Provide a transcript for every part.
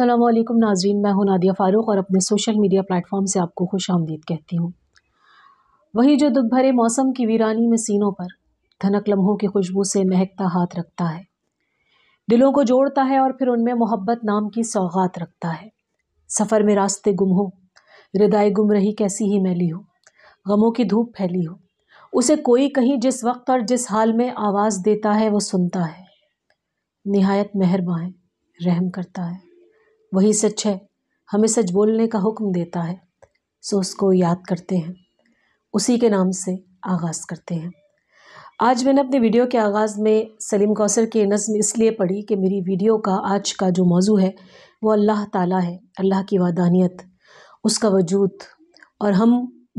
अल्लाम नाजरीन मैं हूं नादिया फ़ारूक और अपने सोशल मीडिया प्लेटफॉर्म से आपको खुश आमदीद कहती हूँ वही जो दुख भरे मौसम की वीरानी में सीनों पर धनक लम्हों की खुशबू से महकता हाथ रखता है दिलों को जोड़ता है और फिर उनमें मोहब्बत नाम की सौगात रखता है सफ़र में रास्ते गुम हो हृदय गुम रही कैसी ही मैली हो गमों की धूप फैली हो उसे कोई कहीं जिस वक्त और जिस हाल में आवाज़ देता है वो सुनता है नहायत मेहरबान रहम करता है वही सच है हमें सच बोलने का हुक्म देता है सो उसको याद करते हैं उसी के नाम से आगाज़ करते हैं आज मैंने अपने वीडियो के आगाज़ में सलीम कौसर की नज़म इसलिए पढ़ी कि मेरी वीडियो का आज का जो मौजू है वो अल्लाह ताला है अल्लाह की वादानियत उसका वजूद और हम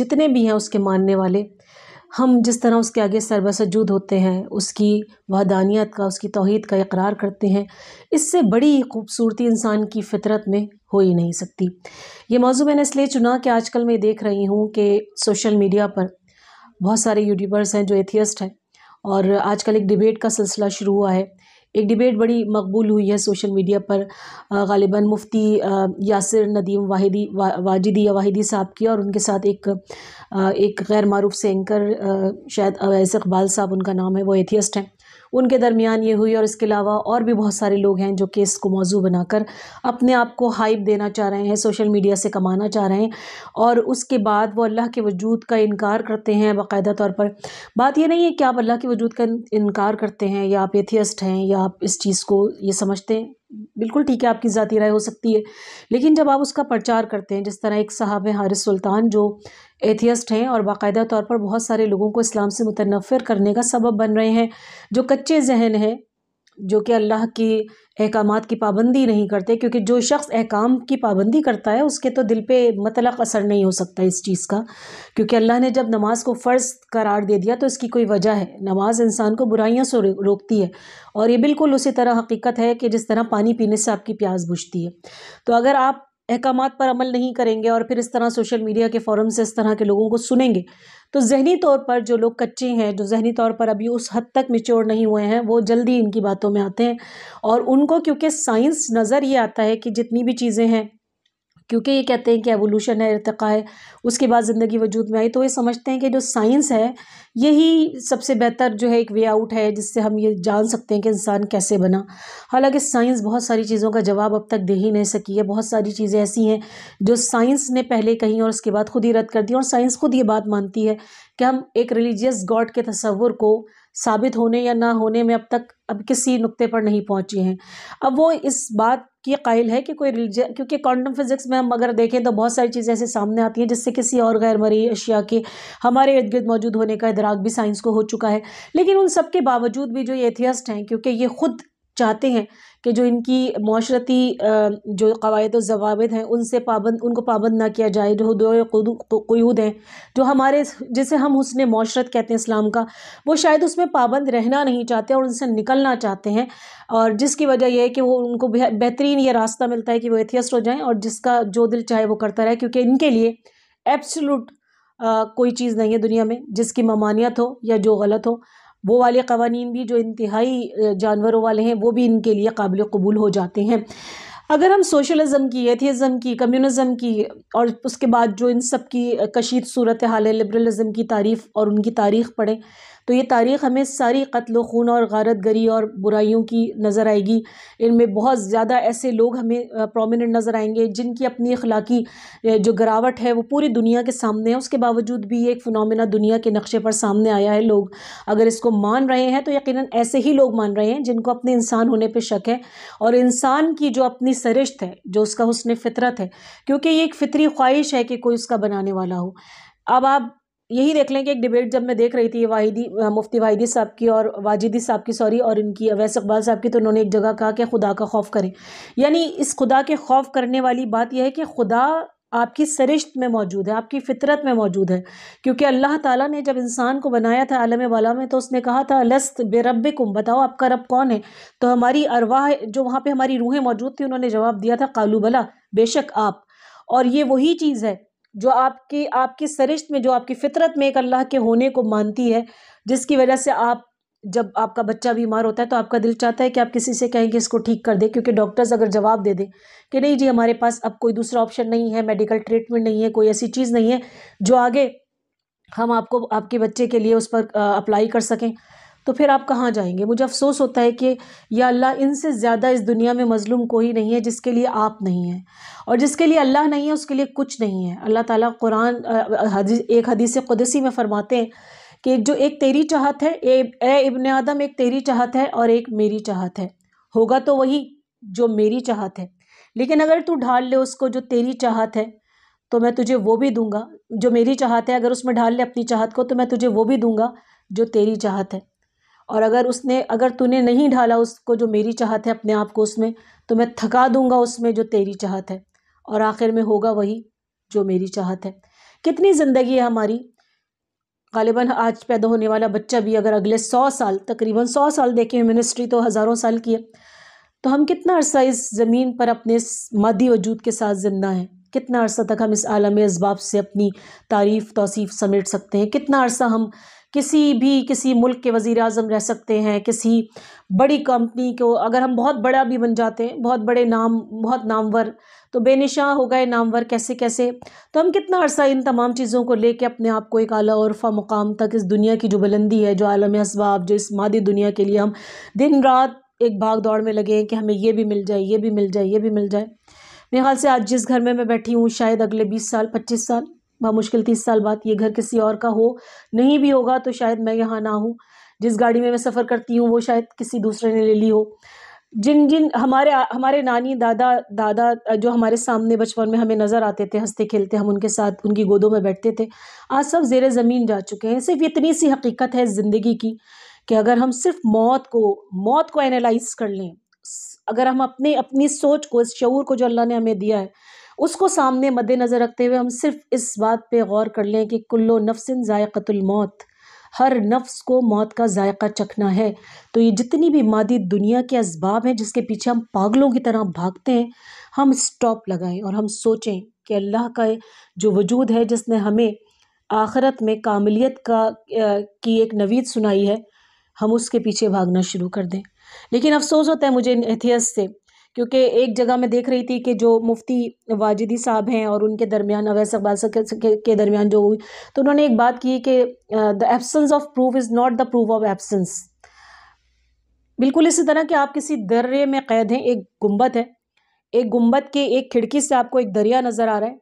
जितने भी हैं उसके मानने वाले हम जिस तरह उसके आगे सरबसजूद होते हैं उसकी वहदानियत का उसकी तोहद का इकरार करते हैं इससे बड़ी खूबसूरती इंसान की फितरत में हो ही नहीं सकती ये मौजू मैंने इसलिए चुना कि आजकल मैं देख रही हूँ कि सोशल मीडिया पर बहुत सारे यूट्यूबर्स हैं जो एथियस्ट हैं और आजकल एक डिबेट का सिलसिला शुरू हुआ है एक डिबेट बड़ी मकबूल हुई है सोशल मीडिया पर गालिबा मुफ्ती यासिर नदीम वाहिदी वा, वाजिदी या वाहिदी साहब की और उनके साथ एक एक गैर मरूफ से एंकर शायद अवैस इकबाल साहब उनका नाम है वो एथियस्ट हैं उनके दरमियान ये हुई और इसके अलावा और भी बहुत सारे लोग हैं जो केस को मौजू बनाकर अपने आप को हाइप देना चाह रहे हैं सोशल मीडिया से कमाना चाह रहे हैं और उसके बाद वो अल्लाह के वजूद का इनकार करते हैं बाकायदा तौर पर बात यह नहीं है कि आप अल्लाह के वजूद का इनकार करते हैं या आप एथियस्ट हैं या आप इस चीज़ को ये समझते हैं बिल्कुल ठीक है आपकी ज़ाती राय हो सकती है लेकिन जब आप उसका प्रचार करते हैं जिस तरह एक साहब हैं हारिस सुल्तान जो एथियस्ट हैं और बाकायदा तौर पर बहुत सारे लोगों को इस्लाम से मुतनफ़िर करने का सबब बन रहे हैं जो कच्चे जहन हैं जो कि अल्लाह के अहकाम की पाबंदी नहीं करते क्योंकि जो शख्स अहकाम की पाबंदी करता है उसके तो दिल पे मतलब असर नहीं हो सकता इस चीज़ का क्योंकि अल्लाह ने जब नमाज को फ़र्ज़ करार दे दिया तो इसकी कोई वजह है नमाज इंसान को बुराइयों से रोकती है और ये बिल्कुल उसी तरह हकीकत है कि जिस तरह पानी पीने से आपकी प्यास बुझती है तो अगर आप अहकाम पर अमल नहीं करेंगे और फिर इस तरह सोशल मीडिया के फॉरम से इस तरह के लोगों को सुनेंगे तो जहनी तौर पर जो लोग कच्चे हैं जो जहनी तौर पर अभी उस हद तक मिच्योर नहीं हुए हैं वो जल्दी इनकी बातों में आते हैं और उनको क्योंकि साइंस नज़र ये आता है कि जितनी भी चीज़ें हैं क्योंकि ये कहते हैं कि एवोल्यूशन है इरतका है उसके बाद ज़िंदगी वजूद में आई तो ये समझते हैं कि जो साइंस है यही सबसे बेहतर जो है एक वे आउट है जिससे हम ये जान सकते हैं कि इंसान कैसे बना हालांकि साइंस बहुत सारी चीज़ों का जवाब अब तक दे ही नहीं सकी है बहुत सारी चीज़ें ऐसी हैं जो साइंस ने पहले कहीं और उसके बाद खुद ही रद्द कर दी और साइंस खुद ये बात मानती है कि हम एक रिलीजियस गॉड के तस्वुर को साबित होने या ना होने में अब तक अब किसी नुक्ते पर नहीं पहुंची हैं अब वो इस बात की कायल है कि कोई रिलीजन क्योंकि क्वांटम फिज़िक्स में हम अगर देखें तो बहुत सारी चीज़ें ऐसे सामने आती हैं जिससे किसी और गैर मरी अशिया के हमारे इर्द गिर्द मौजूद होने का इधराक भी साइंस को हो चुका है लेकिन उन सब के बावजूद भी जो ये एथियस्ट हैं क्योंकि ये ख़ुद चाहते हैं कि जो इनकी माशरती जो कवायद ज़वाबित हैं उनसे पाबंद उनको पाबंद ना किया जाए जो कयूद हैं जो हमारे जिसे हम उसने माशरत कहते हैं इस्लाम का वो शायद उसमें पाबंद रहना नहीं चाहते और उनसे निकलना चाहते हैं और जिसकी वजह यह है कि वो उनको बेहतरीन ये रास्ता मिलता है कि वो एथियस्ट हो जाएँ और जिसका जो दिल चाहे वो करता रहे क्योंकि इनके लिए एब्सलूट कोई चीज़ नहीं है दुनिया में जिसकी ममानियत हो या जो गलत हो वो वाले कवानीन भी जो इंतहाई जानवरों वाले हैं वो भी इनके लिए काबिल कबूल हो जाते हैं अगर हम सोशलिज़म की एथिज़म की कम्युनिज्म की और उसके बाद जो इन सब की कशीद सूरत हाल लिबरलिज़म की तारीफ़ और उनकी तारीख़ पढ़ें तो ये तारीख़ हमें सारी कत्ल खून और गारत गरी और बुराइयों की नज़र आएगी इनमें बहुत ज़्यादा ऐसे लोग हमें प्रोमिनेंट नज़र आएंगे जिनकी अपनी अखलाकी जो गिरावट है वो पूरी दुनिया के सामने है उसके बावजूद भी ये एक फ़िनमिना दुनिया के नक्शे पर सामने आया है लोग अगर इसको मान रहे हैं तो यकीन ऐसे ही लोग मान रहे हैं जिनको अपने इंसान होने पर शक है और इंसान की जो अपनी सरिश्त है जो उसका उसने फितरत है क्योंकि ये एक फितरी ख्वाहिश है कि कोई उसका बनाने वाला हो अब आप यही देख लें कि एक डिबेट जब मैं देख रही थी वाहिदी मुफ्ती वाहिदी साहब की और वाजिदी साहब की सॉरी और इनकी अवैस इकबाल साहब की तो उन्होंने एक जगह कहा कि खुदा का खौफ करें यानी इस खुदा के खौफ करने वाली बात यह है कि खुदा आपकी सरिश्त में मौजूद है आपकी फितरत में मौजूद है क्योंकि अल्लाह ताला ने जब इंसान को बनाया था आलम वाला में तो उसने कहा था लस्त कुम बताओ आपका रब कौन है तो हमारी अरवाह जो वहाँ पे हमारी रूहें मौजूद थी उन्होंने जवाब दिया था कालू भला बेशक आप और ये वही चीज़ है जो आपकी आपकी सरिश्त में जो आपकी फितरत में एक अल्लाह के होने को मानती है जिसकी वजह से आप जब आपका बच्चा बीमार होता है तो आपका दिल चाहता है कि आप किसी से कहें कि इसको ठीक कर दे क्योंकि डॉक्टर्स अगर जवाब दे दें कि नहीं जी हमारे पास अब कोई दूसरा ऑप्शन नहीं है मेडिकल ट्रीटमेंट नहीं है कोई ऐसी चीज़ नहीं है जो आगे हम आपको आपके बच्चे के लिए उस पर अप्लाई कर सकें तो फिर आप कहाँ जाएंगे मुझे अफसोस होता है कि या अल्लाह इनसे ज़्यादा इस दुनिया में मज़लूम कोई नहीं है जिसके लिए आप नहीं हैं और जिसके लिए अल्लाह नहीं है उसके लिए कुछ नहीं है अल्लाह ताला कुरान एक हदीस क़ुदसी में फ़रमाते हैं कि जो एक तेरी चाहत है ए इबन आदम एक तेरी चाहत है और एक मेरी चाहत है होगा तो वही जो मेरी चाहत है लेकिन अगर तू ढाल ले उसको जो तेरी चाहत है तो मैं तुझे वो भी दूंगा जो मेरी चाहत है अगर उसमें ढाल ले अपनी चाहत को तो मैं तुझे वो भी दूंगा जो तेरी चाहत है और अगर उसने अगर तूने नहीं ढाला उसको जो मेरी चाहत है अपने आप को उसमें तो मैं थका दूंगा उसमें जो तेरी चाहत है और आखिर में होगा वही जो मेरी चाहत है कितनी ज़िंदगी है हमारी गालिबा आज पैदा होने वाला बच्चा भी अगर अगले सौ साल तकरीबन सौ साल देखें मिनिस्ट्री तो हज़ारों साल की है तो हम कितना अरसा इस ज़मीन पर अपने मादी वजूद के साथ ज़िंदा हैं कितना अरसा तक हम इस आलम इसबाब से अपनी तारीफ़ तोसीफ़ समेट सकते हैं कितना अरसा हम किसी भी किसी मुल्क के वज़ी अजम रह सकते हैं किसी बड़ी कंपनी को अगर हम बहुत बड़ा भी बन जाते हैं बहुत बड़े नाम बहुत नामवर तो बेनिशा हो गए नामवर कैसे कैसे तो हम कितना अर्सा इन तमाम चीज़ों को लेके अपने आप को एक अला फा मुकाम तक इस दुनिया की जो बुलंदी है जो आलम इसबाब जो इस मादी दुनिया के लिए हम दिन रात एक भाग दौड़ में लगे हैं कि हमें ये भी मिल जाए ये भी मिल जाए ये भी मिल जाए मेरे ख्याल से आज जिस घर में मैं बैठी हूँ शायद अगले बीस साल पच्चीस साल मुश्किल तीस साल बाद ये घर किसी और का हो नहीं भी होगा तो शायद मैं यहाँ ना हूँ जिस गाड़ी में मैं सफ़र करती हूँ वो शायद किसी दूसरे ने ले ली हो जिन जिन हमारे हमारे नानी दादा दादा जो हमारे सामने बचपन में हमें नज़र आते थे हंसते खेलते हम उनके साथ उनकी गोदों में बैठते थे आज सब जेर ज़मीन जा चुके हैं सिर्फ इतनी सी हकीकत है ज़िंदगी की कि अगर हम सिर्फ मौत को मौत को एनालाइज कर लें अगर हम अपने अपनी सोच को इस शूर को जो अल्लाह ने हमें दिया है उसको सामने मद्देनज़र रखते हुए हम सिर्फ इस बात पे गौर कर लें कि कुल्लो नफ्सिन मौत हर नफ्स को मौत का जायका चखना है तो ये जितनी भी मादी दुनिया के इसबाब हैं जिसके पीछे हम पागलों की तरह भागते हैं हम स्टॉप लगाएं और हम सोचें कि अल्लाह का जो वजूद है जिसने हमें आखरत में कामिलियत का की एक नवीद सुनाई है हम उसके पीछे भागना शुरू कर दें लेकिन अफसोस होता है मुझे इन एहतियात से क्योंकि एक जगह मैं देख रही थी कि जो मुफ्ती वाजिदी साहब हैं और उनके दरमियान अवैस अकबाल के, दरमियान जो हुई तो उन्होंने एक बात की कि the absence of proof is not the proof of absence बिल्कुल इसी तरह कि आप किसी दर्रे में कैद हैं एक गुम्बद है एक गुम्बद के एक खिड़की से आपको एक दरिया नज़र आ रहा है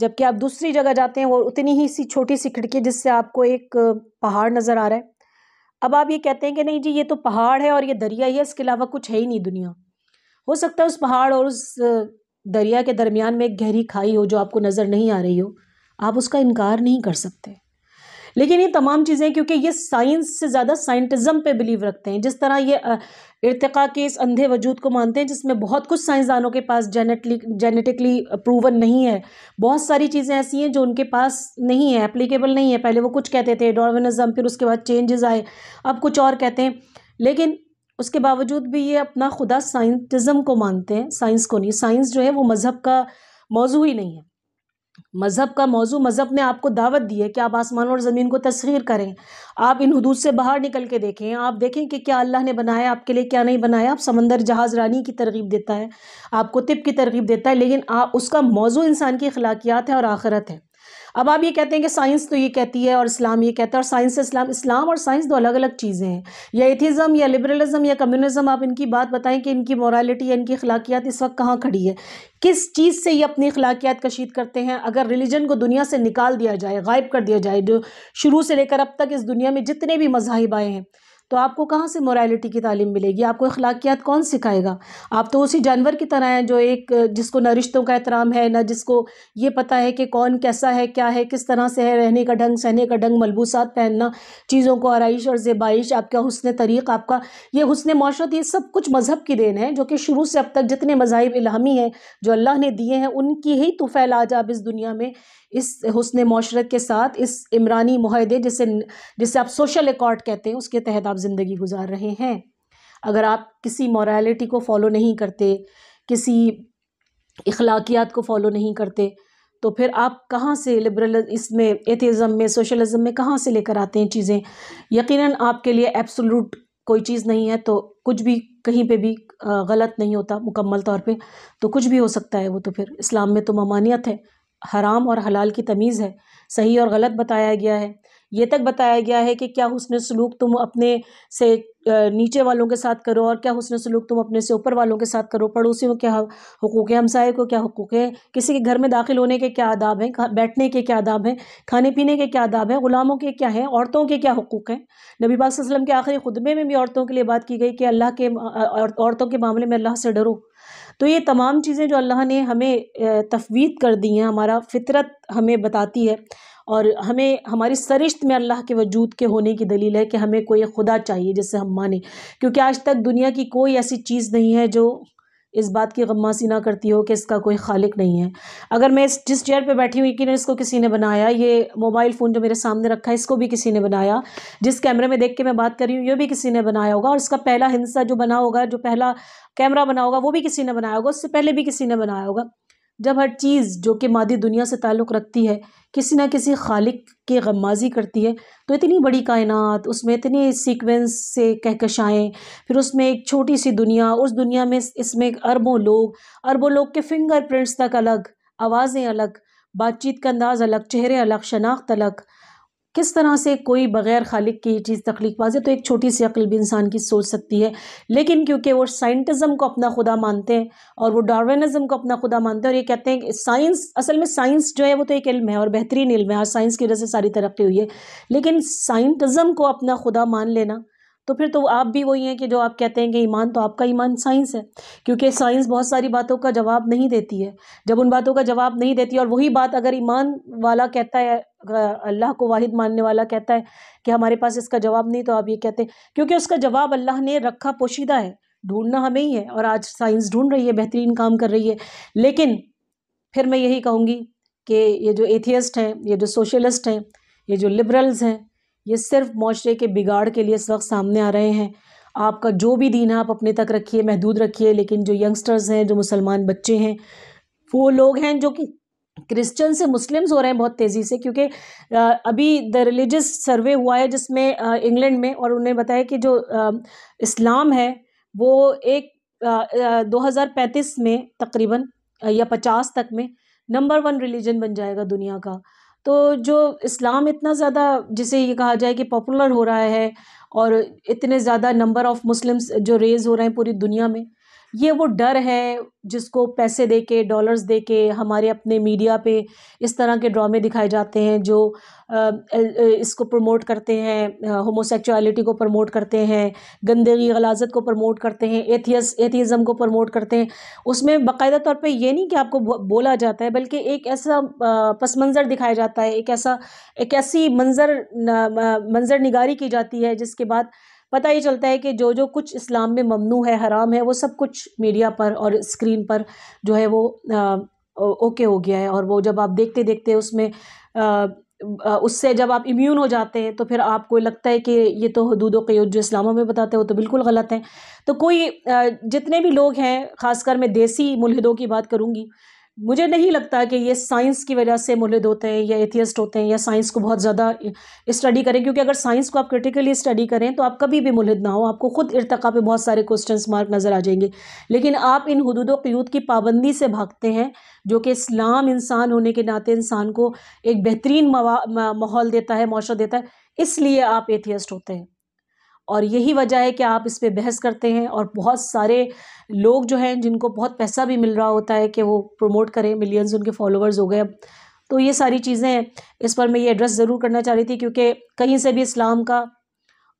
जबकि आप दूसरी जगह जाते हैं वो उतनी ही सी छोटी सी खिड़की जिससे आपको एक पहाड़ नज़र आ रहा है अब आप ये कहते हैं कि नहीं जी ये तो पहाड़ है और ये दरिया ही है इसके अलावा कुछ है ही नहीं दुनिया हो सकता है उस पहाड़ और उस दरिया के दरमियान में एक गहरी खाई हो जो आपको नज़र नहीं आ रही हो आप उसका इनकार नहीं कर सकते लेकिन ये तमाम चीज़ें क्योंकि ये साइंस से ज़्यादा साइंटिज़म पे बिलीव रखते हैं जिस तरह ये इरतका के इस अंधे वजूद को मानते हैं जिसमें बहुत कुछ साइंसदानों के पास जेनेटली जेनेटिकली प्रूवन नहीं है बहुत सारी चीज़ें ऐसी हैं जो उनके पास नहीं है एप्लीकेबल नहीं है पहले वो कुछ कहते थे डॉर्विनिज़म फिर उसके बाद चेंजेस आए अब कुछ और कहते हैं लेकिन उसके बावजूद भी ये अपना खुदा साइंटिज्म को मानते हैं साइंस को नहीं साइंस जो है वो मज़हब का मौजू ही नहीं है मज़हब का मौजू मज़हब ने आपको दावत दी है कि आप आसमान और ज़मीन को तस्खीर करें आप इन हदूद से बाहर निकल के देखें आप देखें कि क्या अल्लाह ने बनाया आपके लिए क्या नहीं बनाया आप समंदर जहाज़ रानी की तरगीब देता है आपको तिब की तरगीब देता है लेकिन आप उसका मौजू इंसान की अखलाकियात है और आखरत है अब आप ये कहते हैं कि साइंस तो ये कहती है और इस्लाम ये कहता है और साइंस इस्लाम इस्लाम और साइंस दो अलग अलग चीज़ें हैं या एथिज़म या लिबरलिज्म या कम्युनिज्म आप इनकी बात बताएं कि इनकी मॉरालिटी या इनकी अखलाकियात इस वक्त कहाँ खड़ी है किस चीज़ से ये अपनी अखलाकियात कशीद करते हैं अगर रिलीजन को दुनिया से निकाल दिया जाए गायब कर दिया जाए जो शुरू से लेकर अब तक इस दुनिया में जितने भी मजाहिब आए हैं तो आपको कहाँ से मोरालिटी की तालीम मिलेगी आपको अखलाकियात कौन सिखाएगा आप तो उसी जानवर की तरह हैं जो एक जिसको ना रिश्तों का एहतराम है ना जिसको ये पता है कि कौन कैसा है क्या है किस तरह से है रहने का ढंग सहने का ढंग मलबूसात पहनना चीज़ों को आरइश और ज़ेबाइश आपका हसन तरीक़ आपका ये हसन माशरत ये सब कुछ मज़हब की देन है जो कि शुरू से अब तक जितने मजाहब इलामी हैं जो अल्लाह ने दिए हैं उनकी ही फैल आज आप इस दुनिया में इस हसन माशरत के साथ इस इमरानी माहदे जिसे जिसे आप सोशल एकॉर्ड कहते हैं उसके तहत आप ज़िंदगी गुजार रहे हैं अगर आप किसी मॉरलिटी को फॉलो नहीं करते किसी अखलाकियात को फॉलो नहीं करते तो फिर आप कहाँ से लिबरल इसमें एथिज़म में सोशलिज़म में कहाँ से लेकर आते हैं चीज़ें यकीनन आपके लिए एब्सोलूट कोई चीज़ नहीं है तो कुछ भी कहीं पे भी गलत नहीं होता मुकम्मल तौर पे तो कुछ भी हो सकता है वो तो फिर इस्लाम में तो ममानियत है हराम और हलाल की तमीज़ है सही और गलत बताया गया है ये तक बताया गया है कि क्या हुसन सलूक तुम अपने से नीचे वालों के साथ करो और क्या हुसन सलूक तुम अपने से ऊपर वालों के साथ करो पड़ोसियों के हकूक़ हमसाए को क्या हकूक़ हैं किसी के घर में दाखिल होने के क्या आदाब हैं बैठने के क्या आदाब हैं खाने पीने के क्या आदाब हैं ग़ुलामों के क्या हैं औरतों के क्या हकूक़ हैं नबी पाक के आखिरी खुतबे में भी औरतों के लिए बात की गई कि अल्लाह के औरतों के मामले में अल्लाह से डरो तो ये तमाम चीज़ें जो अल्लाह ने हमें तफवीद कर दी हैं हमारा फितरत हमें बताती है और हमें हमारी सरिश्त में अल्लाह के वजूद के होने की दलील है कि हमें कोई खुदा चाहिए जिससे हम माने क्योंकि आज तक दुनिया की कोई ऐसी चीज़ नहीं है जो इस बात की गम्मासी ना करती हो कि इसका कोई खालिक नहीं है अगर मैं इस जिस चेयर पे बैठी हुई कि इसको किसी ने बनाया ये मोबाइल फ़ोन जो मेरे सामने रखा है इसको भी किसी ने बनाया जिस कैमरे में देख के मैं बात कर रही हूँ ये भी किसी ने बनाया होगा और इसका पहला हिंसा जो बना होगा जो पहला कैमरा बना होगा वो भी किसी ने बनाया होगा उससे पहले भी किसी ने बनाया होगा जब हर चीज़ जो कि मादी दुनिया से ताल्लुक़ रखती है किसी ना किसी खालिक के गमाजी करती है तो इतनी बड़ी कायनात उसमें इतने सीक्वेंस से कहकशाएँ फिर उसमें एक छोटी सी दुनिया उस दुनिया में इसमें अरबों लोग अरबों लोग के फिंगर प्रिंट्स तक अलग आवाज़ें अलग बातचीत का अंदाज़ अलग चेहरे अलग शनाख्त अलग किस तरह से कोई बग़ैर खालिक की चीज़ तख्लीक वाज तो एक छोटी सी अकल भी इंसान की सोच सकती है लेकिन क्योंकि वो साइंटिज़म को अपना खुदा मानते हैं और वो डार्विनिज़म को अपना खुदा मानते हैं और ये कहते हैं कि साइंस असल में साइंस जो है वो तो एक इल्म है और बेहतरीन इल्म है और साइंस की वजह से सारी तरक्की हुई है लेकिन साइंटिज़म को अपना खुदा मान लेना तो फिर तो आप भी वही हैं कि जो आप कहते हैं कि ईमान तो आपका ईमान साइंस है क्योंकि साइंस बहुत सारी बातों का जवाब नहीं देती है जब उन बातों का जवाब नहीं देती और वही बात अगर ईमान वाला कहता है अल्लाह को वाहिद मानने वाला कहता है कि हमारे पास इसका जवाब नहीं तो आप ये कहते क्योंकि उसका जवाब अल्लाह ने रखा पोशीदा है ढूंढना हमें ही है और आज साइंस ढूंढ रही है बेहतरीन काम कर रही है लेकिन फिर मैं यही कहूँगी कि ये जो एथियस्ट हैं ये जो सोशलिस्ट हैं ये जो लिबरल्स हैं ये सिर्फ माशरे के बिगाड़ के लिए इस वक्त सामने आ रहे हैं आपका जो भी दीन है आप अपने तक रखिए महदूद रखिए लेकिन जो यंगस्टर्स हैं जो मुसलमान बच्चे हैं वो लोग हैं जो कि क्रिश्चियन से मुस्लिम्स हो रहे हैं बहुत तेज़ी से क्योंकि अभी द रिलीजियस सर्वे हुआ है जिसमें इंग्लैंड में और उन्होंने बताया कि जो इस्लाम है वो एक दो हज़ार पैंतीस में तकरीबन या पचास तक में नंबर वन रिलीजन बन जाएगा दुनिया का तो जो इस्लाम इतना ज़्यादा जिसे ये कहा जाए कि पॉपुलर हो रहा है और इतने ज़्यादा नंबर ऑफ़ मुस्लिम्स जो रेज़ हो रहे हैं पूरी दुनिया में ये वो डर है जिसको पैसे दे के डॉलर्स दे के हमारे अपने मीडिया पे इस तरह के ड्रामे दिखाए जाते हैं जो इसको प्रमोट करते हैं होमोसेक्चुअलिटी को प्रमोट करते हैं गंदगी गलाजत को प्रमोट करते हैं एथियस एथियज़म को प्रमोट करते हैं उसमें बाकायदा तौर पे ये नहीं कि आपको बोला जाता है बल्कि एक ऐसा पस मंज़र दिखाया जाता है एक ऐसा एक ऐसी मंज़र मंज़र निगारी की जाती है जिसके बाद पता ही चलता है कि जो जो कुछ इस्लाम में ममनू है हराम है वो सब कुछ मीडिया पर और स्क्रीन पर जो है वो आ, ओके हो गया है और वो जब आप देखते देखते उसमें आ, उससे जब आप इम्यून हो जाते हैं तो फिर आपको लगता है कि ये तो हदूद क़यूद जो इस्लामों में बताते हैं वो तो बिल्कुल गलत हैं तो कोई जितने भी लोग हैं ख़ासकर मैं देसी मुलहदों की बात करूँगी मुझे नहीं लगता कि ये साइंस की वजह से मुलिद होते हैं या एथियस्ट होते हैं या साइंस को बहुत ज़्यादा स्टडी करें क्योंकि अगर साइंस को आप क्रिटिकली स्टडी करें तो आप कभी भी मुलिद ना हो आपको ख़ुद इरतका पे बहुत सारे क्वेश्चन मार्क नज़र आ जाएंगे लेकिन आप इन हदूद व्यूद की पाबंदी से भागते हैं जो कि इस्लाम इंसान होने के नाते इंसान को एक बेहतरीन माहौल देता है मुआरा देता है इसलिए आप एथियस्ट होते हैं और यही वजह है कि आप इस पर बहस करते हैं और बहुत सारे लोग जो हैं जिनको बहुत पैसा भी मिल रहा होता है कि वो प्रमोट करें मिलियंस उनके फॉलोअर्स हो गए अब तो ये सारी चीज़ें हैं इस पर मैं ये एड्रेस ज़रूर करना चाह रही थी क्योंकि कहीं से भी इस्लाम का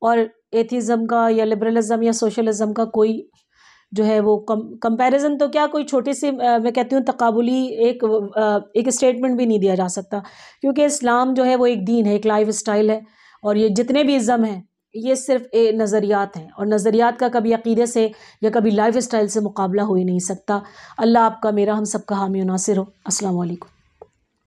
और एथिज़म का या लिबरलिज़म या सोशलिज़म का कोई जो है वो कम कंपेरिज़न तो क्या कोई छोटी सी आ, मैं कहती हूँ तकाबुली एक आ, एक स्टेटमेंट भी नहीं दिया जा सकता क्योंकि इस्लाम जो है वो एक दीन है एक लाइफ स्टाइल है और ये जितने भी इज़म हैं ये सिर्फ नज़रियात हैं और नज़रियात का कभी अकीदे से या कभी लाइफ स्टाइल से मुकाबला हो ही नहीं सकता अल्लाह आपका मेरा हम सबका हामी नासिर हो असलकम